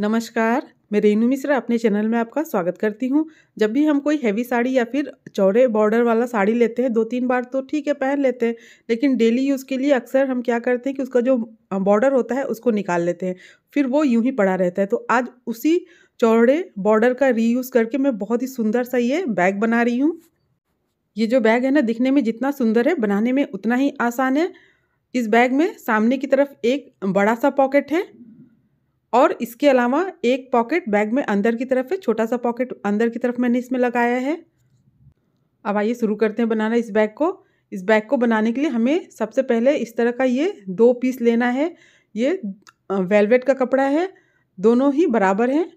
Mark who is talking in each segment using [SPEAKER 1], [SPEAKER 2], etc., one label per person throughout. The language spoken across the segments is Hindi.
[SPEAKER 1] नमस्कार मैं रेनू मिश्रा अपने चैनल में आपका स्वागत करती हूँ जब भी हम कोई हैवी साड़ी या फिर चौड़े बॉर्डर वाला साड़ी लेते हैं दो तीन बार तो ठीक है पहन लेते हैं लेकिन डेली यूज़ के लिए अक्सर हम क्या करते हैं कि उसका जो बॉर्डर होता है उसको निकाल लेते हैं फिर वो यूं ही पड़ा रहता है तो आज उसी चौड़े बॉर्डर का रीयूज़ करके मैं बहुत ही सुंदर सा ये बैग बना रही हूँ ये जो बैग है ना दिखने में जितना सुंदर है बनाने में उतना ही आसान है इस बैग में सामने की तरफ एक बड़ा सा पॉकेट है और इसके अलावा एक पॉकेट बैग में अंदर की तरफ है छोटा सा पॉकेट अंदर की तरफ मैंने इसमें लगाया है अब आइए शुरू करते हैं बनाना इस बैग को इस बैग को बनाने के लिए हमें सबसे पहले इस तरह का ये दो पीस लेना है ये वेलवेट का कपड़ा है दोनों ही बराबर हैं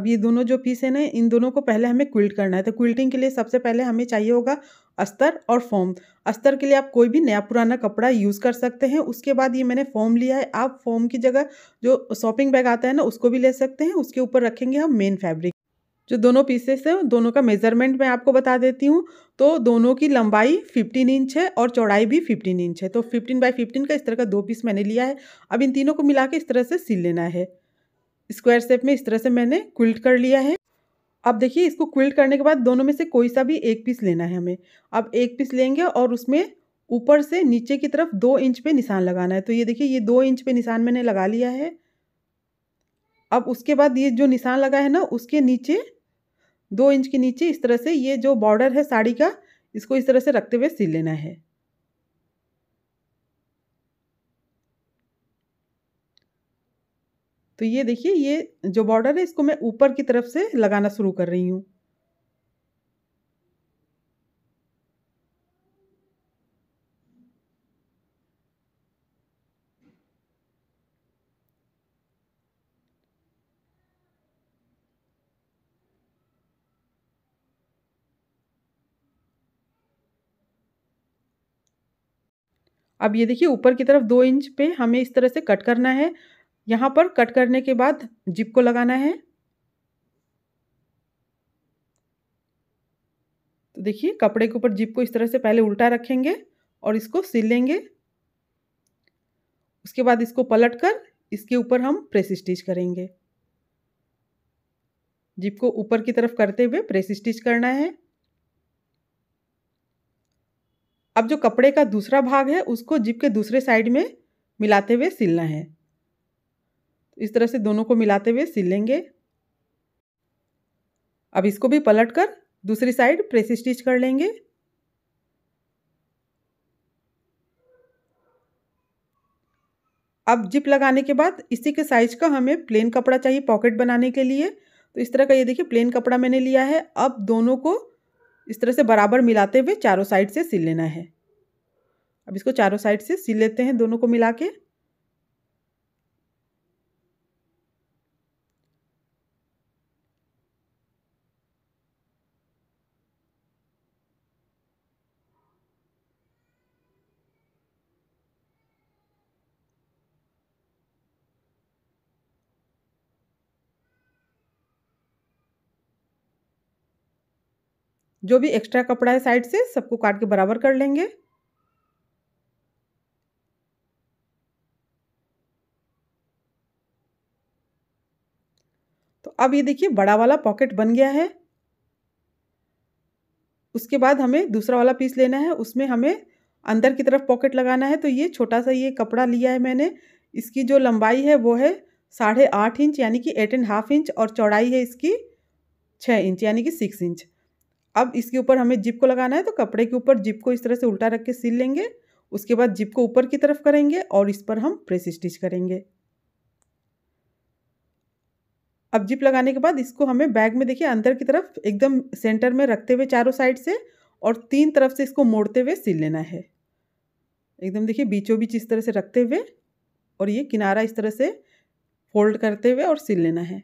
[SPEAKER 1] अब ये दोनों जो पीस है ना इन दोनों को पहले हमें क्विल्ट करना है तो क्विल्टिंग के लिए सबसे पहले हमें चाहिए होगा अस्तर और फॉर्म अस्तर के लिए आप कोई भी नया पुराना कपड़ा यूज़ कर सकते हैं उसके बाद ये मैंने फॉर्म लिया है आप फॉर्म की जगह जो शॉपिंग बैग आता है ना उसको भी ले सकते हैं उसके ऊपर रखेंगे हम मेन फैब्रिक जो दोनों पीसेस हैं दोनों का मेजरमेंट मैं आपको बता देती हूँ तो दोनों की लंबाई 15 इंच है और चौड़ाई भी 15 इंच है तो 15 बाय 15 का इस तरह का दो पीस मैंने लिया है अब इन तीनों को मिला के इस तरह से सिल लेना है स्क्वायर शेप में इस तरह से मैंने क्विल्ट कर लिया है अब देखिए इसको क्विल्ट करने के बाद दोनों में से कोई सा भी एक पीस लेना है हमें अब एक पीस लेंगे और उसमें ऊपर से नीचे की तरफ दो इंच पे निशान लगाना है तो ये देखिए ये दो इंच पे निशान मैंने लगा लिया है अब उसके बाद ये जो निशान लगा है ना उसके नीचे दो इंच के नीचे इस तरह से ये जो बॉर्डर है साड़ी का इसको इस तरह से रखते हुए सिल लेना है तो ये देखिए ये जो बॉर्डर है इसको मैं ऊपर की तरफ से लगाना शुरू कर रही हूँ अब ये देखिए ऊपर की तरफ दो इंच पे हमें इस तरह से कट करना है यहाँ पर कट करने के बाद जिप को लगाना है तो देखिए कपड़े के ऊपर जिप को इस तरह से पहले उल्टा रखेंगे और इसको सिल लेंगे उसके बाद इसको पलट कर इसके ऊपर हम प्रेस स्टिच करेंगे जिप को ऊपर की तरफ करते हुए प्रेस स्टिच करना है अब जो कपड़े का दूसरा भाग है उसको जिप के दूसरे साइड में मिलाते हुए सिलना है इस तरह से दोनों को मिलाते हुए सिल लेंगे अब इसको भी पलट कर दूसरी साइड प्रेस स्टिच कर लेंगे अब जिप लगाने के बाद इसी के साइज का हमें प्लेन कपड़ा चाहिए पॉकेट बनाने के लिए तो इस तरह का ये देखिए प्लेन कपड़ा मैंने लिया है अब दोनों को इस तरह से बराबर मिलाते हुए चारों साइड से सिल लेना है अब इसको चारों साइड से सिल लेते हैं दोनों को मिला के जो भी एक्स्ट्रा कपड़ा है साइड से सबको काट के बराबर कर लेंगे तो अब ये देखिए बड़ा वाला पॉकेट बन गया है उसके बाद हमें दूसरा वाला पीस लेना है उसमें हमें अंदर की तरफ पॉकेट लगाना है तो ये छोटा सा ये कपड़ा लिया है मैंने इसकी जो लंबाई है वो है साढ़े आठ इंच यानी कि एट एंड हाफ इंच और चौड़ाई है इसकी छः इंच यानी कि सिक्स इंच अब इसके ऊपर हमें जिप को लगाना है तो कपड़े के ऊपर जिप को इस तरह से उल्टा रख के सिल लेंगे उसके बाद जिप को ऊपर की तरफ करेंगे और इस पर हम प्रेस स्टिच करेंगे अब जिप लगाने के बाद इसको हमें बैग में देखिए अंदर की तरफ एकदम सेंटर में रखते हुए चारों साइड से और तीन तरफ से इसको मोड़ते हुए सिल लेना है एकदम देखिए बीचों बीच इस तरह से रखते हुए और ये किनारा इस तरह से फोल्ड करते हुए और सिल लेना है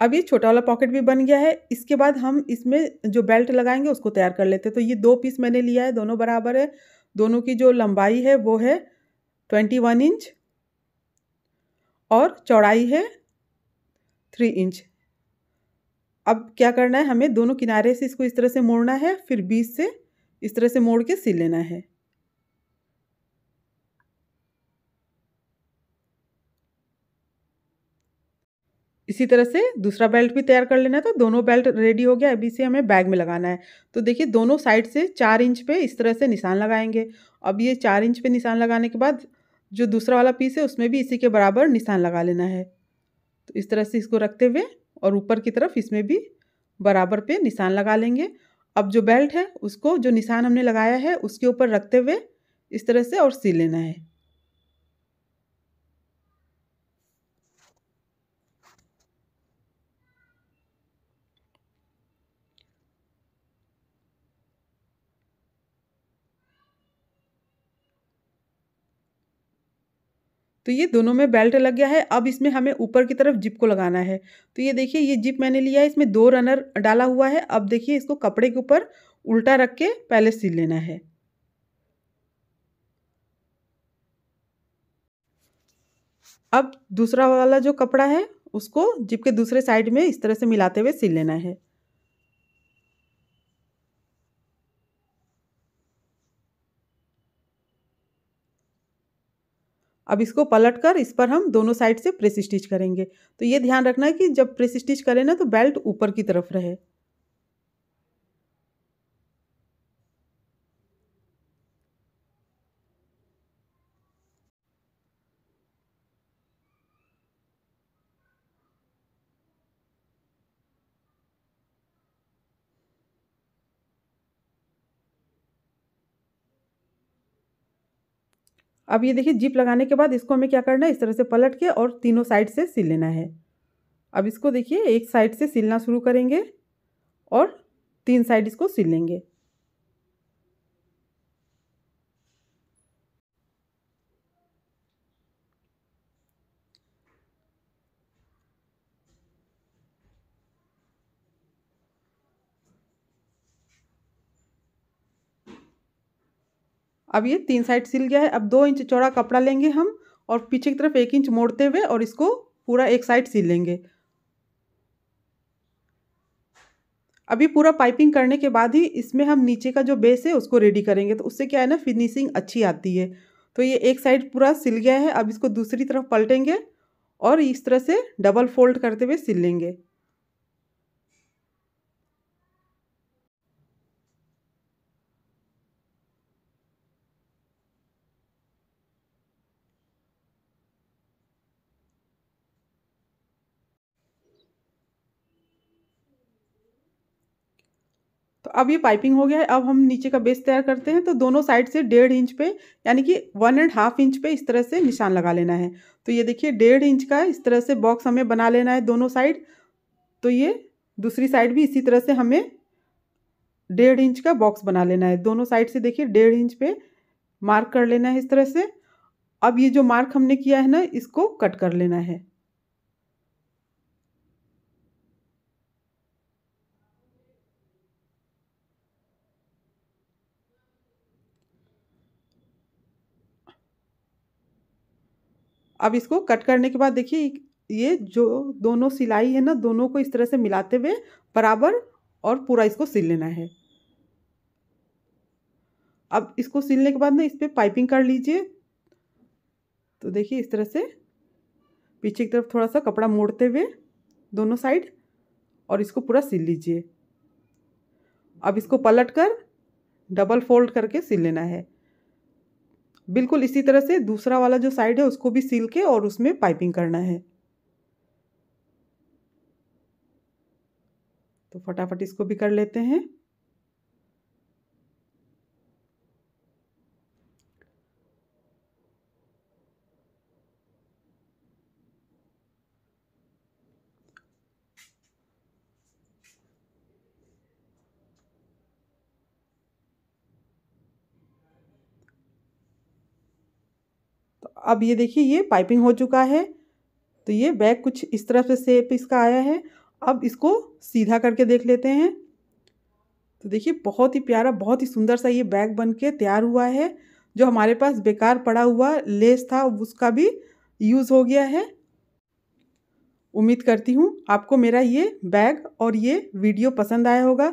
[SPEAKER 1] अब ये छोटा वाला पॉकेट भी बन गया है इसके बाद हम इसमें जो बेल्ट लगाएंगे उसको तैयार कर लेते हैं तो ये दो पीस मैंने लिया है दोनों बराबर है दोनों की जो लंबाई है वो है ट्वेंटी वन इंच और चौड़ाई है थ्री इंच अब क्या करना है हमें दोनों किनारे से इसको इस तरह से मोड़ना है फिर बीच से इस तरह से मोड़ के सिल लेना है इसी तरह से दूसरा बेल्ट भी तैयार कर लेना है तो दोनों बेल्ट रेडी हो गया अभी से हमें बैग में लगाना है तो देखिए दोनों साइड से चार इंच पे इस तरह से निशान लगाएंगे अब ये चार इंच पे निशान लगाने के बाद जो दूसरा वाला पीस है उसमें भी इसी के बराबर निशान लगा लेना है तो इस तरह से इसको रखते हुए और ऊपर की तरफ इसमें भी बराबर पे निशान लगा लेंगे अब जो बेल्ट है उसको जो निशान हमने लगाया है उसके ऊपर रखते हुए इस तरह से और सी लेना है तो ये दोनों में बेल्ट लग गया है अब इसमें हमें ऊपर की तरफ जिप को लगाना है तो ये देखिए ये जिप मैंने लिया है इसमें दो रनर डाला हुआ है अब देखिए इसको कपड़े के ऊपर उल्टा रख के पहले सिल लेना है अब दूसरा वाला जो कपड़ा है उसको जिप के दूसरे साइड में इस तरह से मिलाते हुए सिल लेना है अब इसको पलट कर इस पर हम दोनों साइड से प्रेस स्टिच करेंगे तो ये ध्यान रखना है कि जब प्रेस स्टिच करें ना तो बेल्ट ऊपर की तरफ रहे अब ये देखिए जिप लगाने के बाद इसको हमें क्या करना है इस तरह से पलट के और तीनों साइड से सिल लेना है अब इसको देखिए एक साइड से सिलना शुरू करेंगे और तीन साइड इसको सिल लेंगे अब ये तीन साइड सिल गया है अब दो इंच चौड़ा कपड़ा लेंगे हम और पीछे की तरफ एक इंच मोड़ते हुए और इसको पूरा एक साइड सिल लेंगे अभी पूरा पाइपिंग करने के बाद ही इसमें हम नीचे का जो बेस है उसको रेडी करेंगे तो उससे क्या है ना फिनिशिंग अच्छी आती है तो ये एक साइड पूरा सिल गया है अब इसको दूसरी तरफ पलटेंगे और इस तरह से डबल फोल्ड करते हुए सिल लेंगे तो अब ये पाइपिंग हो गया है अब हम नीचे का बेस तैयार करते हैं तो दोनों साइड से डेढ़ इंच पे यानी कि वन एंड हाफ इंच पे इस तरह से निशान लगा लेना है तो ये देखिए डेढ़ इंच का इस तरह से बॉक्स हमें बना लेना है दोनों साइड तो ये दूसरी साइड भी इसी तरह से हमें डेढ़ इंच का बॉक्स बना लेना है दोनों साइड से देखिए डेढ़ इंच पे मार्क कर लेना है इस तरह से अब ये जो मार्क हमने किया है ना इसको कट कर लेना है अब इसको कट करने के बाद देखिए ये जो दोनों सिलाई है ना दोनों को इस तरह से मिलाते हुए बराबर और पूरा इसको सिल लेना है अब इसको सिलने के बाद ना इस पर पाइपिंग कर लीजिए तो देखिए इस तरह से पीछे की तरफ थोड़ा सा कपड़ा मोड़ते हुए दोनों साइड और इसको पूरा सिल लीजिए अब इसको पलट कर डबल फोल्ड करके सिल लेना है बिल्कुल इसी तरह से दूसरा वाला जो साइड है उसको भी सील के और उसमें पाइपिंग करना है तो फटाफट इसको भी कर लेते हैं तो अब ये देखिए ये पाइपिंग हो चुका है तो ये बैग कुछ इस तरह से सेप इसका आया है अब इसको सीधा करके देख लेते हैं तो देखिए बहुत ही प्यारा बहुत ही सुंदर सा ये बैग बन के तैयार हुआ है जो हमारे पास बेकार पड़ा हुआ लेस था उसका भी यूज़ हो गया है उम्मीद करती हूँ आपको मेरा ये बैग और ये वीडियो पसंद आया होगा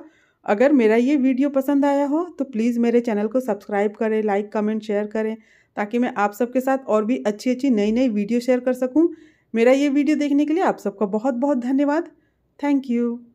[SPEAKER 1] अगर मेरा ये वीडियो पसंद आया हो तो प्लीज़ मेरे चैनल को सब्सक्राइब करें लाइक कमेंट शेयर करें ताकि मैं आप सबके साथ और भी अच्छी अच्छी नई नई वीडियो शेयर कर सकूँ मेरा ये वीडियो देखने के लिए आप सबका बहुत बहुत धन्यवाद थैंक यू